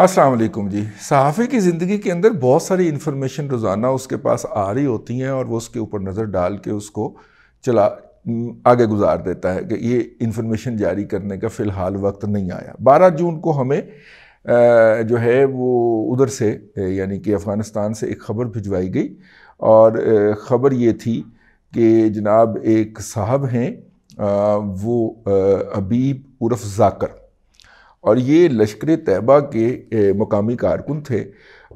असलकुम जी सहाफ़ी की ज़िंदगी के अंदर बहुत सारी इन्फॉर्मेशन रोज़ाना उसके पास आ रही होती हैं और वो उसके ऊपर नज़र डाल के उसको चला आगे गुजार देता है कि ये इन्फॉर्मेशन जारी करने का फ़िलहाल वक्त नहीं आया बारह जून को हमें जो है वो उधर से यानी कि अफ़गानिस्तान से एक ख़बर भिजवाई गई और ख़बर ये थी कि जनाब एक साहब हैं वो अबीब उर्फ जाकर और ये लश्कर तैयबा के मकामी कारकुन थे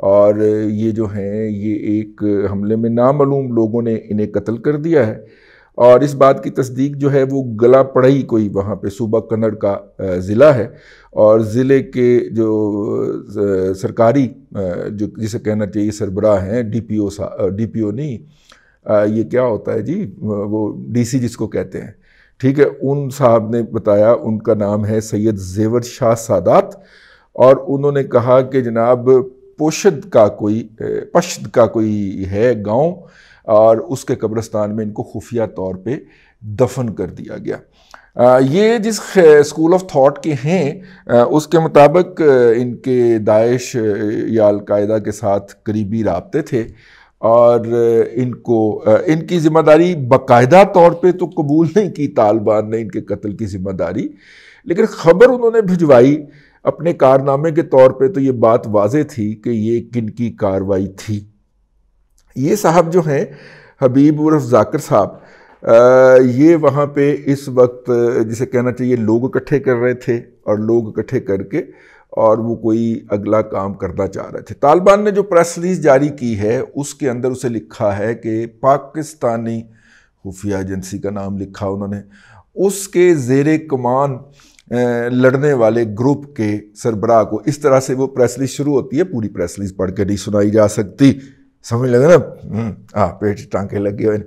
और ये जो हैं ये एक हमले में नामूम लोगों ने इन्हें कत्ल कर दिया है और इस बात की तस्दीक जो है वो गला पढ़ई कोई वहाँ पे सूबा कन्नड़ का ज़िला है और ज़िले के जो सरकारी जो जिसे कहना चाहिए सरबराह हैं डीपीओ सा डीपीओ नहीं ये क्या होता है जी वो डीसी जिसको कहते हैं ठीक है उन साहब ने बताया उनका नाम है सैयद जेवर शाह सादात और उन्होंने कहा कि जनाब पोशद का कोई पशद का कोई है गांव और उसके कब्रस्तान में इनको खुफिया तौर पे दफन कर दिया गया आ, ये जिस स्कूल ऑफ थॉट के हैं उसके मुताबिक इनके दाइश या अलकायदा के साथ करीबी रबते थे और इनको इनकी ज़िम्मेदारी बाकायदा तौर पे तो कबूल नहीं की तालिबान ने इनके कत्ल की ज़िम्मेदारी लेकिन ख़बर उन्होंने भिजवाई अपने कारनामे के तौर पे तो ये बात वाज थी कि ये किन की कार्रवाई थी ये साहब जो हैं हबीब उर्फ जाकर साहब ये वहाँ पे इस वक्त जिसे कहना चाहिए लोग इकट्ठे कर रहे थे और लोग इकट्ठे करके और वो कोई अगला काम करना चाह रहे थे तालिबान ने जो प्रेस रिलीज जारी की है उसके अंदर उसे लिखा है कि पाकिस्तानी खुफिया एजेंसी का नाम लिखा उन्होंने उसके जेर कमान लड़ने वाले ग्रुप के सरबराह को इस तरह से वो प्रेस रिलीज शुरू होती है पूरी प्रेस रिलीज पढ़ के नहीं सुनाई जा सकती समझ लगे ना हम्म, हाँ पेट टांके लगे हुए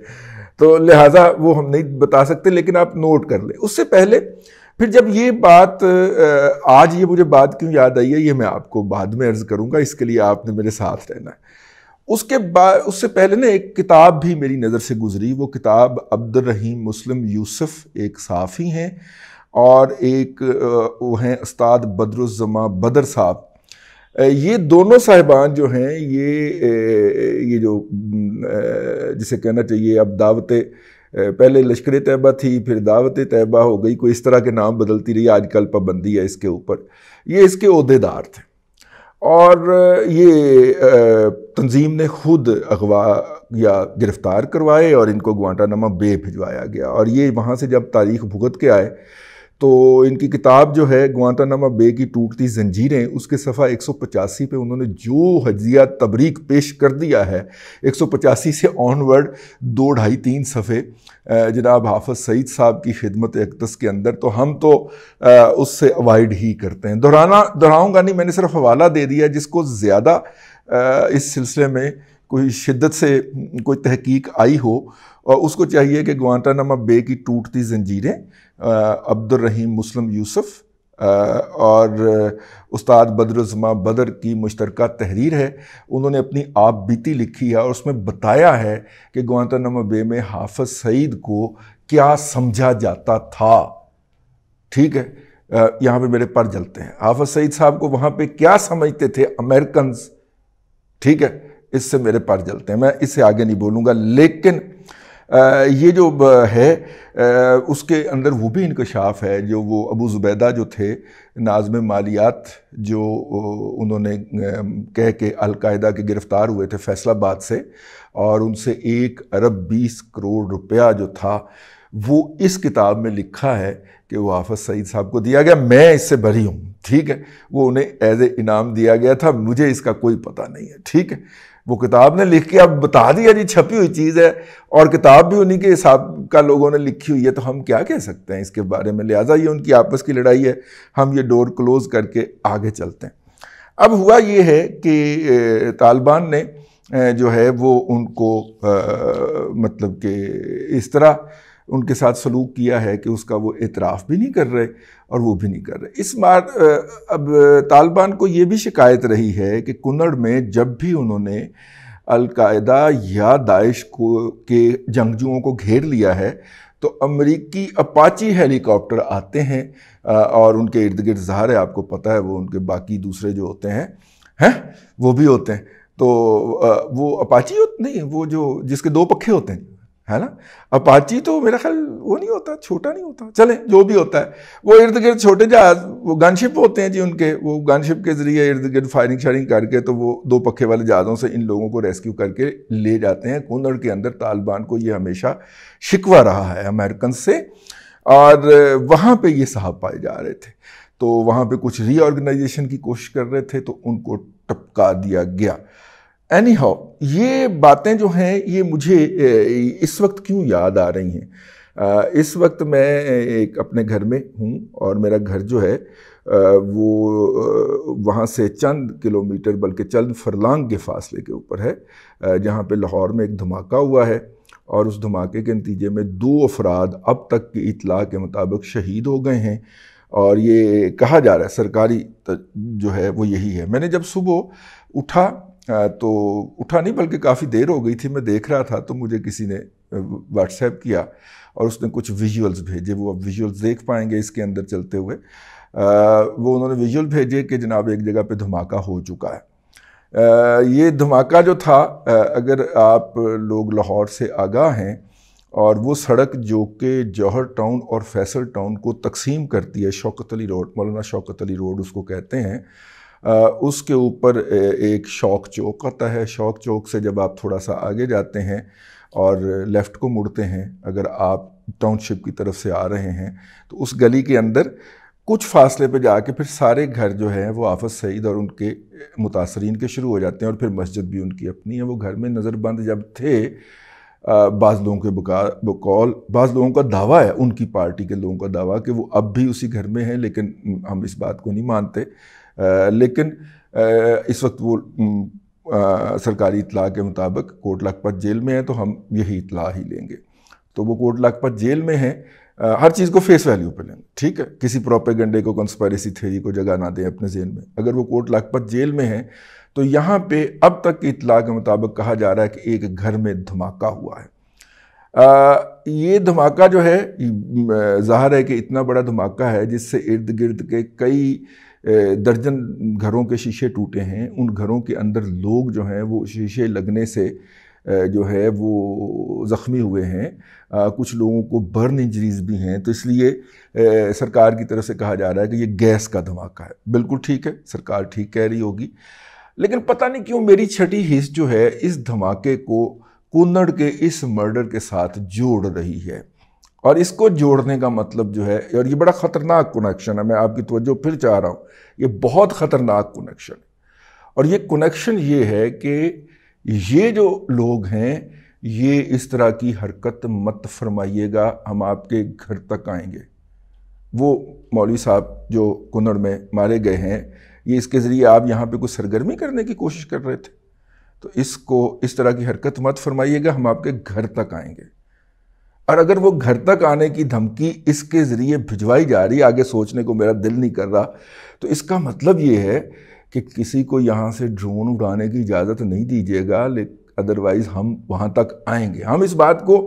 तो लिहाजा वो हम नहीं बता सकते लेकिन आप नोट कर लें उससे पहले फिर जब ये बात आज ये मुझे बात क्यों याद आई है ये मैं आपको बाद में अर्ज करूंगा इसके लिए आपने मेरे साथ रहना है उसके बाद उससे पहले ना एक किताब भी मेरी नज़र से गुजरी वो किताब अब्दुल रहीम मुस्लिम यूसुफ एक साफ़ी हैं और एक वो हैं उस्ताद बदरुजमा बदर साहब ये दोनों साहिबान जो हैं ये ये जो जिसे कहना चाहिए अब दावत पहले लश्कर तैयबा थी फिर दावत तैयबा हो गई कोई इस तरह के नाम बदलती रही आजकल पाबंदी है इसके ऊपर ये इसके अहदेदार थे और ये तंजीम ने खुद अगवा या गिरफ़्तार करवाए और इनको नमा बे भिजवाया गया और ये वहाँ से जब तारीख भुगत के आए तो इनकी किताब जो है नामा बे की टूटती जंजीरें उसके सफ़ा एक सौ पचासी पर उन्होंने जो हजिया तबरीक पेश कर दिया है एक सौ पचासी से ऑनवर्ड दो ढाई तीन सफ़े जनाब हाफज सईद साहब की खिदमत अकदस के अंदर तो हम तो उससे अवॉइड ही करते हैं दोहराना दोहराऊँगा नहीं मैंने सिर्फ हवाला दे दिया जिसको ज़्यादा इस सिलसिले में कोई शिद्दत से कोई तहकीक आई हो और उसको चाहिए कि गुआटानामा बे की टूटती जंजीरें अब्दुलरहीम मुस्लिम यूसुफ़ और उस्ताद बदरुजमा बदर की मुश्तरक तहरीर है उन्होंने अपनी आप बीती लिखी है और उसमें बताया है कि गुआतानमा बे में हाफज सईद को क्या समझा जाता था ठीक है यहाँ पे मेरे पर जलते हैं हाफज सईद साहब को वहाँ पे क्या समझते थे अमेरिकन ठीक है इससे मेरे पार जलते हैं मैं इससे आगे नहीं बोलूँगा लेकिन ये जो है उसके अंदर वो भी इनकशाफ है जो वो अबू ज़ुबैदा जो थे नाजम मालियात जो उन्होंने कह के अलकायदा के गिरफ़्तार हुए थे फैसलाबाद से और उनसे एक अरब बीस करोड़ रुपया जो था वो इस किताब में लिखा है कि वो आफत सईद साहब को दिया गया मैं इससे भरी हूँ ठीक है वो उन्हें एज ए इनाम दिया गया था मुझे इसका कोई पता नहीं है ठीक है वो किताब ने लिख के अब बता दिया जी छपी हुई चीज़ है और किताब भी उन्हीं के हिसाब का लोगों ने लिखी हुई है तो हम क्या कह सकते हैं इसके बारे में लिहाजा ये उनकी आपस की लड़ाई है हम ये डोर क्लोज़ करके आगे चलते हैं अब हुआ ये है कि तालिबान ने जो है वो उनको आ, मतलब कि इस तरह उनके साथ सलूक किया है कि उसका वो एतराफ़ भी नहीं कर रहे और वो भी नहीं कर रहे इस बार अब तालिबान को ये भी शिकायत रही है कि कुनड़ में जब भी उन्होंने अलकायदा या दाइश को के जंगजुओं को घेर लिया है तो अमरीकी अपाची हेलीकॉप्टर आते हैं और उनके इर्द गिर्द जहार है आपको पता है वो उनके बाकी दूसरे जो होते हैं हैं वो भी होते हैं तो वो अपाची होते नहीं वो जो जिसके दो पखे होते हैं है ना अपाची तो मेरा ख्याल वो नहीं होता छोटा नहीं होता चले जो भी होता है वो इर्द गिर्द छोटे जहाज वो गनशिप होते हैं जी उनके वो गनशिप के जरिए इर्द गिर्द फायरिंग शायरिंग करके तो वो दो पखे वाले जहाज़ों से इन लोगों को रेस्क्यू करके ले जाते हैं कुंदड़ के अंदर तालिबान को ये हमेशा शिकवा रहा है अमेरिकन से और वहाँ पर ये साहब पाए जा रहे थे तो वहाँ पर कुछ रीऑर्गेनाइजेशन की कोशिश कर रहे थे तो उनको टपका दिया गया एनी हाउ ये बातें जो हैं ये मुझे इस वक्त क्यों याद आ रही हैं इस वक्त मैं एक अपने घर में हूँ और मेरा घर जो है वो वहाँ से चंद किलोमीटर बल्कि चंद फरलांग के फासले के ऊपर है जहाँ पे लाहौर में एक धमाका हुआ है और उस धमाके के नतीजे में दो अफराद अब तक की इतला के मुताबिक शहीद हो गए हैं और ये कहा जा रहा है सरकारी जो है वो यही है मैंने जब सुबह उठा तो उठा नहीं बल्कि काफ़ी देर हो गई थी मैं देख रहा था तो मुझे किसी ने व्हाट्सएप किया और उसने कुछ विजुअल्स भेजे वो अब विजुअल्स देख पाएंगे इसके अंदर चलते हुए वो उन्होंने विजुअल भेजे कि जनाब एक जगह पे धमाका हो चुका है ये धमाका जो था अगर आप लोग लाहौर से आगाह हैं और वो सड़क जो कि जौहर टाउन और फैसल टाउन को तकसीम करती है शौकत अली रोड मौलाना शौकत अली रोड उसको कहते हैं उसके ऊपर एक शौक चौक आता है शौक चौक से जब आप थोड़ा सा आगे जाते हैं और लेफ़्ट को मुड़ते हैं अगर आप टाउनशिप की तरफ से आ रहे हैं तो उस गली के अंदर कुछ फासले पे जाके फिर सारे घर जो हैं वो आफत सईद और उनके मुतासरीन के शुरू हो जाते हैं और फिर मस्जिद भी उनकी अपनी है वो घर में नज़रबंद जब थे बाज़ लोगों के बका बकौल बाज़ लोगों का दावा है उनकी पार्टी के लोगों का दावा कि वो अब भी उसी घर में हैं लेकिन हम इस बात को नहीं मानते लेकिन इस वक्त वो आ, सरकारी इतला के मुताबिक कोट लखपत जेल में है तो हम यही इतला ही लेंगे तो वो कोट लखपत जेल में है आ, हर चीज़ को फेस वैल्यू पे लेंगे ठीक है किसी प्रोपेगेंडे को कंस्पायरेसी थ्योरी को जगह ना दें अपने जेल में अगर वो कोट लखपत जेल में है तो यहाँ पे अब तक की इतला के मुताबिक कहा जा रहा है कि एक घर में धमाका हुआ है आ, ये धमाका जो है जाहिर है कि इतना बड़ा धमाका है जिससे इर्द गिर्द के कई दर्जन घरों के शीशे टूटे हैं उन घरों के अंदर लोग जो हैं वो शीशे लगने से जो है वो ज़ख्मी हुए हैं कुछ लोगों को बर्न इंजरीज भी हैं तो इसलिए सरकार की तरफ से कहा जा रहा है कि ये गैस का धमाका है बिल्कुल ठीक है सरकार ठीक कह रही होगी लेकिन पता नहीं क्यों मेरी छठी हिस्स जो है इस धमाके को कुन्नड़ के इस मर्डर के साथ जोड़ रही है और इसको जोड़ने का मतलब जो है और ये बड़ा ख़तरनाक कनेक्शन है मैं आपकी तवज्जो फिर चाह रहा हूँ ये बहुत ख़तरनाक कनेक्शन है और ये कनेक्शन ये है कि ये जो लोग हैं ये इस तरह की हरकत मत फरमाइएगा हम आपके घर तक आएंगे वो मौलवी साहब जो कुनड़ में मारे गए हैं ये इसके ज़रिए आप यहाँ पे कुछ सरगर्मी करने की कोशिश कर रहे थे तो इसको इस तरह की हरकत मत फरमाइएगा हम आपके घर तक आएंगे और अगर वो घर तक आने की धमकी इसके ज़रिए भिजवाई जा रही आगे सोचने को मेरा दिल नहीं कर रहा तो इसका मतलब ये है कि किसी को यहाँ से ड्रोन उड़ाने की इजाज़त नहीं दीजिएगा अदरवाइज हम वहाँ तक आएंगे हम इस बात को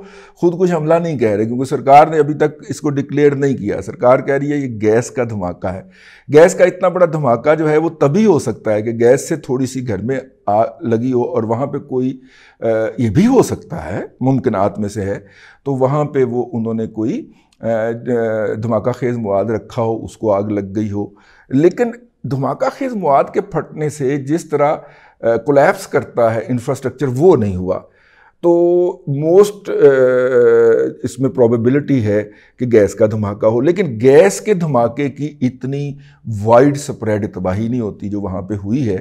खुद कुछ हमला नहीं कह रहे क्योंकि सरकार ने अभी तक इसको डिक्लेयर नहीं किया सरकार कह रही है ये गैस का धमाका है गैस का इतना बड़ा धमाका जो है वो तभी हो सकता है कि गैस से थोड़ी सी घर में आ लगी हो और वहाँ पे कोई आ, ये भी हो सकता है मुमकिन में से है तो वहाँ पे वो उन्होंने कोई धमाका खेज़ मवाद रखा हो उसको आग लग गई हो लेकिन धमाका खेज़ मवाद के फटने से जिस तरह कोलैप्स करता है इंफ्रास्ट्रक्चर वो नहीं हुआ तो मोस्ट इसमें प्रोबेबिलिटी है कि गैस का धमाका हो लेकिन गैस के धमाके की इतनी वाइड स्प्रेड तबाही नहीं होती जो वहाँ पे हुई है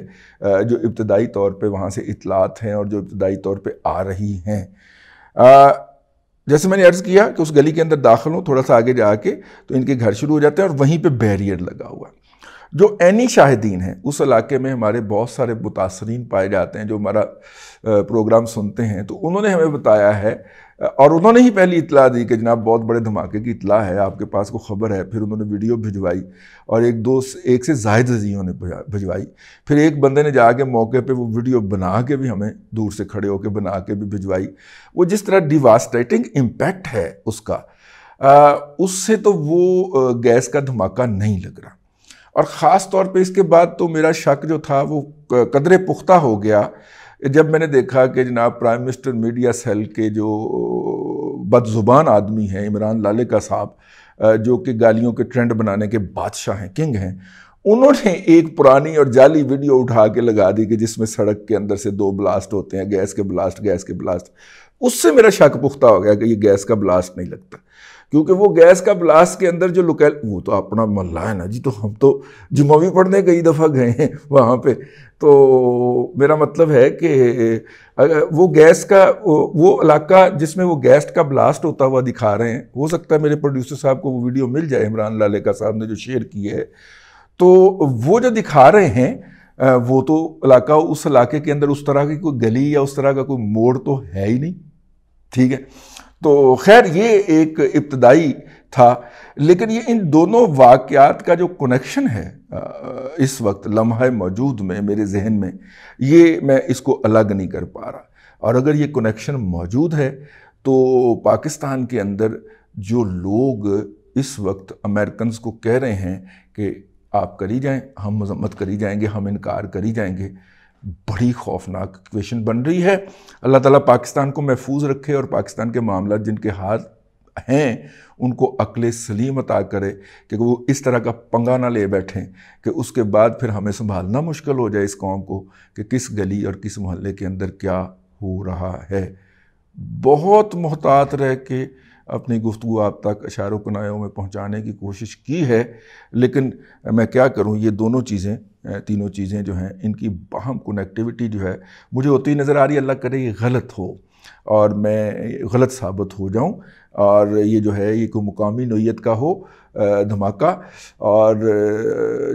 जो इब्तदाई तौर पे वहाँ से इतलात हैं और जो इब्तदाई तौर पे आ रही हैं जैसे मैंने अर्ज़ किया कि उस गली के अंदर दाखिल हों थोड़ा सा आगे जाके तो इनके घर शुरू हो जाते हैं और वहीं पर बैरियर लगा हुआ जो एनी शाहिदीन हैं उस इलाके में हमारे बहुत सारे मुतासरीन पाए जाते हैं जो हमारा प्रोग्राम सुनते हैं तो उन्होंने हमें बताया है और उन्होंने ही पहली इतला दी कि जनाब बहुत बड़े धमाके की इतला है आपके पास को खबर है फिर उन्होंने वीडियो भिजवाई और एक दो एक से जायद अजीयों ने भिजवाई फिर एक बंदे ने जाके मौके पे वो वीडियो बना के भी हमें दूर से खड़े होकर बना के भी भिजवाई वो जिस तरह डिवास्टेटिंग इम्पैक्ट है उसका उससे तो वो गैस का धमाका नहीं लग रहा और ख़ास तौर पे इसके बाद तो मेरा शक जो था वो कदरे पुख्ता हो गया जब मैंने देखा कि जनाब प्राइम मिनिस्टर मीडिया सेल के जो बदज़ुबान आदमी हैं इमरान लालिका साहब जो कि गालियों के ट्रेंड बनाने के बादशाह हैं किंग हैं उन्होंने एक पुरानी और जाली वीडियो उठा के लगा दी कि जिसमें सड़क के अंदर से दो ब्लास्ट होते हैं गैस के ब्लास्ट गैस के ब्लास्ट उससे मेरा शक पुख्ता हो गया कि ये गैस का ब्लास्ट नहीं लगता क्योंकि वो गैस का ब्लास्ट के अंदर जो लोकेल वो तो अपना मल्ला है ना जी तो हम तो जुम्मा भी पढ़ने कई दफ़ा गए हैं वहाँ पे तो मेरा मतलब है कि वो गैस का वो इलाका जिसमें वो गैस का ब्लास्ट होता हुआ दिखा रहे हैं हो सकता है मेरे प्रोड्यूसर साहब को वो वीडियो मिल जाए इमरान लाले का साहब ने जो शेयर की है तो वो जो दिखा रहे हैं वो तो इलाका उस इलाके के अंदर उस तरह की कोई गली या उस तरह का कोई मोड़ तो है ही नहीं ठीक है तो खैर ये एक इब्तदाई था लेकिन ये इन दोनों वाक़ात का जो कनेक्शन है इस वक्त लम्हा मौजूद में मेरे जहन में ये मैं इसको अलग नहीं कर पा रहा और अगर ये कनेक्शन मौजूद है तो पाकिस्तान के अंदर जो लोग इस वक्त अमेरिकन को कह रहे हैं कि आप करी जाएं हम मजम्मत करी जाएंगे हम इनकार करी जाएंगे बड़ी खौफनाक क्वेश्चन बन रही है अल्लाह ताला पाकिस्तान को महफूज रखे और पाकिस्तान के मामला जिनके हाथ हैं उनको अक्ल सलीम अता करे कि वो इस तरह का पंगा ना ले बैठें कि उसके बाद फिर हमें संभालना मुश्किल हो जाए इस कौम को कि किस गली और किस मोहल्ले के अंदर क्या हो रहा है बहुत मोहतात रह के अपनी गुफ्तु आप तक इशारों कनायों में पहुँचाने की कोशिश की है लेकिन मैं क्या करूँ ये दोनों चीज़ें तीनों चीज़ें जो हैं इनकी बाहम कनेक्टिविटी जो है मुझे होती नज़र आ रही है अल्लाह करे ये गलत हो और मैं गलत साबित हो जाऊँ और ये जो है ये कोई मुकामी नोयत का हो धमाका और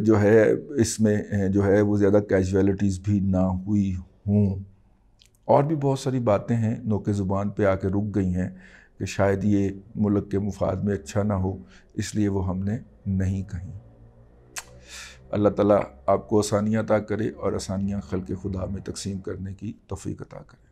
जो है इसमें जो है वो ज़्यादा कैजुअलिटीज़ भी ना हुई हूँ और भी बहुत सारी बातें हैं नोके ज़ुबान पे आके रुक गई हैं कि शायद ये मुल्क के मुफाद में अच्छा ना हो इसलिए वो हमने नहीं कही अल्लाह ताला आपको आसानियाँ अता करे और आसानियाँ खल के खुदा में तकसीम करने की तफीक अता करे